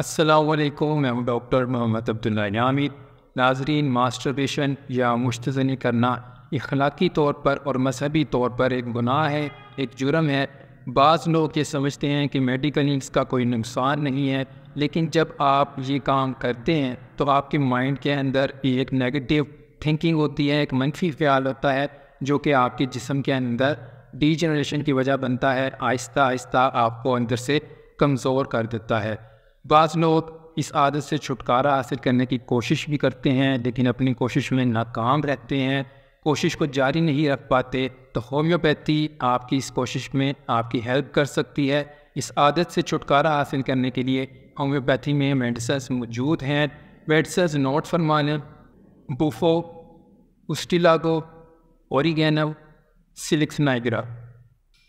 असलकुम मैं डॉक्टर मोहम्मद अब्दुल्ला नामिद नाजरीन मास्टरबेशन या मुश्तनी करना इखलाकी तौर पर और मजहबी तौर पर एक गुनाह है एक जुर्म है बाज़ लोग ये समझते हैं कि मेडिकल का कोई नुकसान नहीं है लेकिन जब आप ये काम करते हैं तो आपके माइंड के अंदर एक नेगेटिव थिंकिंग होती है एक मनफी ख्याल होता है जो कि आपके जिसम के अंदर डी की वजह बनता है आहिस्ता आहिस्ता आपको अंदर से कमज़ोर कर देता है बाज़ लोग इस आदत से छुटकारा हासिल करने की कोशिश भी करते हैं लेकिन अपनी कोशिश में नाकाम रहते हैं कोशिश को जारी नहीं रख पाते तो होम्योपैथी आपकी इस कोशिश में आपकी हेल्प कर सकती है इस आदत से छुटकारा हासिल करने के लिए होम्योपैथी में मेडिसन्स मौजूद हैं मेडिसन्स नोट फरमान Bufo Ustilago Origanum Salix nigra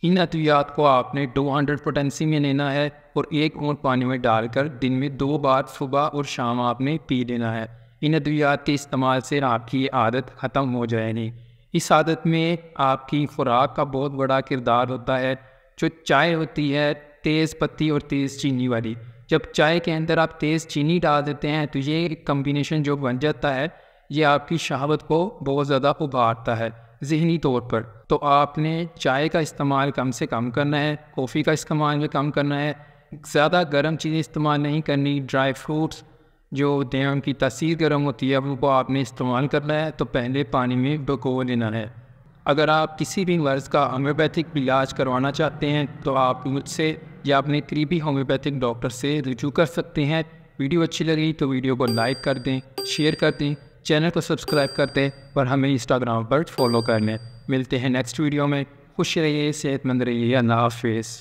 इन अद्वियात को आपने 200 पोटेंसी में लेना है और एक ऊँट पानी में डालकर दिन में दो बार सुबह और शाम आपने पी लेना है इन अद्वियात के इस्तेमाल से आपकी आदत ख़त्म हो जाएगी इस आदत में आपकी खुराक का बहुत बड़ा किरदार होता है जो चाय होती है तेज़ पत्ती और तेज़ चीनी वाली जब चाय के अंदर आप तेज़ चीनी डाल देते हैं तो ये कम्बिनेशन जो बन जाता है ये आपकी शहावत को बहुत ज़्यादा उभारता है जहनी तौर पर तो आपने चाय का इस्तेमाल कम से कम करना है कॉफ़ी का इस्तेमाल भी कम करना है ज़्यादा गर्म चीज़ें इस्तेमाल नहीं करनी ड्राई फ्रूट्स जो होते की तसीर तस्वीर गर्म होती है उनको आपने इस्तेमाल करना है तो पहले पानी में भगो लेना है अगर आप किसी भी मर्ज़ का होम्योपैथिक इलाज करवाना चाहते हैं तो आप मुझसे या अपने करीबी होम्योपैथिक डॉक्टर से रजू कर सकते हैं वीडियो अच्छी लगी तो वीडियो को लाइक कर दें शेयर कर दें चैनल को सब्सक्राइब कर दें और हमें इंस्टाग्राम पर फॉलो कर लें मिलते हैं नेक्स्ट वीडियो में खुश रहिए सेहतमंद रहिए अल्लाह हाफिज़